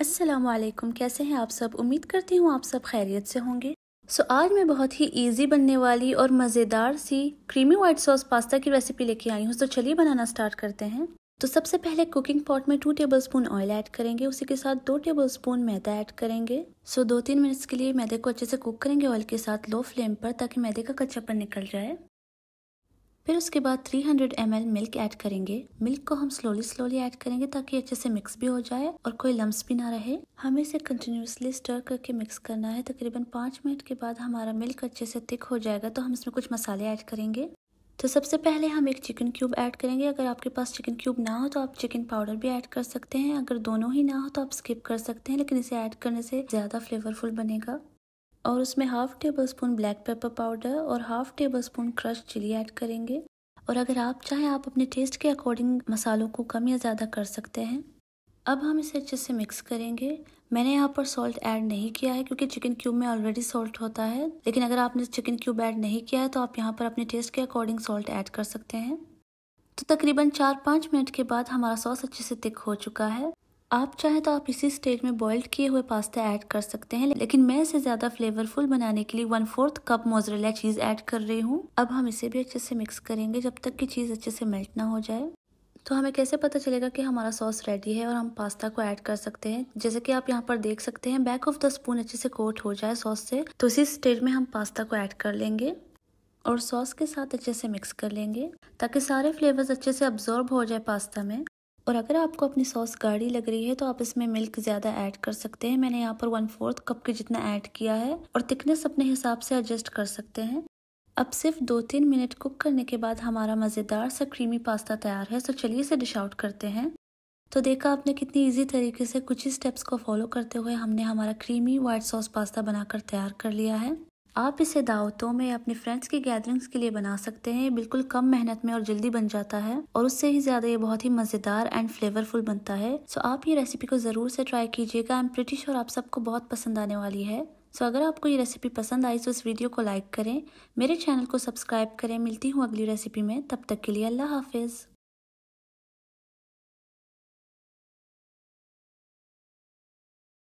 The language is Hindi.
असलम कैसे हैं आप सब उम्मीद करती हूँ आप सब खैरियत से होंगे सो so, आज मैं बहुत ही इजी बनने वाली और मज़ेदार सी क्रीमी वाइट सॉस पास्ता की रेसिपी लेके आई हूँ तो चलिए बनाना स्टार्ट करते हैं तो सबसे पहले कुकिंग पॉट में two tablespoon oil add करेंगे उसी के साथ दो टेबल स्पून मैदा ऐड करेंगे सो so, दो तीन मिनट्स के लिए मैदे को अच्छे से कुक करेंगे ऑयल के साथ लो फ्लेम पर ताकि मैदे का कच्चापन निकल जाए फिर उसके बाद 300 हंड्रेड मिल्क ऐड करेंगे मिल्क को हम स्लोली स्लोली ऐड करेंगे ताकि अच्छे से मिक्स भी हो जाए और कोई लम्स भी ना रहे हमें इसे कंटिन्यूसली स्टर करके मिक्स करना है तकरीबन पाँच मिनट के बाद हमारा मिल्क अच्छे से थिक हो जाएगा तो हम इसमें कुछ मसाले ऐड करेंगे तो सबसे पहले हम एक चिकन क्यूब ऐड करेंगे अगर आपके पास चिकन क्यूब ना हो तो आप चिकन पाउडर भी ऐड कर सकते हैं अगर दोनों ही ना हो तो आप स्किप कर सकते हैं लेकिन इसे ऐड करने से ज़्यादा फ्लेवरफुल बनेगा और उसमें half tablespoon black pepper powder और half tablespoon crush chilli add करेंगे और अगर आप चाहें आप अपने टेस्ट के अकॉर्डिंग मसालों को कम या ज़्यादा कर सकते हैं अब हम इसे अच्छे से मिक्स करेंगे मैंने यहाँ पर सॉल्ट ऐड नहीं किया है क्योंकि चिकन क्यूब में ऑलरेडी सॉल्ट होता है लेकिन अगर आपने चिकन क्यूब ऐड नहीं किया है तो आप यहाँ पर अपने टेस्ट के अकॉर्डिंग सॉल्ट ऐड कर सकते हैं तो तकरीबन चार पाँच मिनट के बाद हमारा सॉस अच्छे से थिक हो चुका है आप चाहें तो आप इसी स्टेज में बॉइल्ड किए हुए पास्ता ऐड कर सकते हैं लेकिन मैं इसे ज़्यादा फ्लेवरफुल बनाने के लिए one fourth cup mozzarella cheese add कर रही हूँ अब हम इसे भी अच्छे से मिक्स करेंगे जब तक कि चीज़ अच्छे से मेल्ट ना हो जाए तो हमें कैसे पता चलेगा कि हमारा सॉस रेडी है और हम पास्ता को ऐड कर सकते हैं जैसे कि आप यहाँ पर देख सकते हैं बैक ऑफ द स्पून अच्छे से कोट हो जाए सॉस से तो इसी स्टेज में हम पास्ता को ऐड कर लेंगे और सॉस के साथ अच्छे से मिक्स कर लेंगे ताकि सारे फ्लेवर्स अच्छे से अब्जॉर्ब हो जाए पास्ता में और अगर आपको अपनी सॉस गाढ़ी लग रही है तो आप इसमें मिल्क ज़्यादा ऐड कर सकते हैं मैंने यहाँ पर वन फोर्थ कप के जितना ऐड किया है और थिकनेस अपने हिसाब से एडजस्ट कर सकते हैं अब सिर्फ दो तीन मिनट कुक करने के बाद हमारा मज़ेदार सा क्रीमी पास्ता तैयार है सो तो चलिए इसे डिश आउट करते हैं तो देखा आपने कितनी इजी तरीके से कुछ ही स्टेप्स को फॉलो करते हुए हमने हमारा क्रीमी वाइट सॉस पास्ता बनाकर तैयार कर लिया है आप इसे दावतों में अपने फ्रेंड्स की गैदरिंग्स के लिए बना सकते हैं बिल्कुल कम मेहनत में और जल्दी बन जाता है और उससे ही ज्यादा ये बहुत ही मजेदार एंड फ्लेवरफुल बनता है सो आप ये रेसिपी को जरूर से ट्राई कीजिएगा आई एम प्रिटी आप सबको बहुत पसंद आने वाली है सो अगर आपको ये रेसिपी पसंद आई तो इस वीडियो को लाइक करें मेरे चैनल को सब्सक्राइब करें मिलती हूँ अगली रेसिपी में तब तक के लिए अल्लाह हाफिज़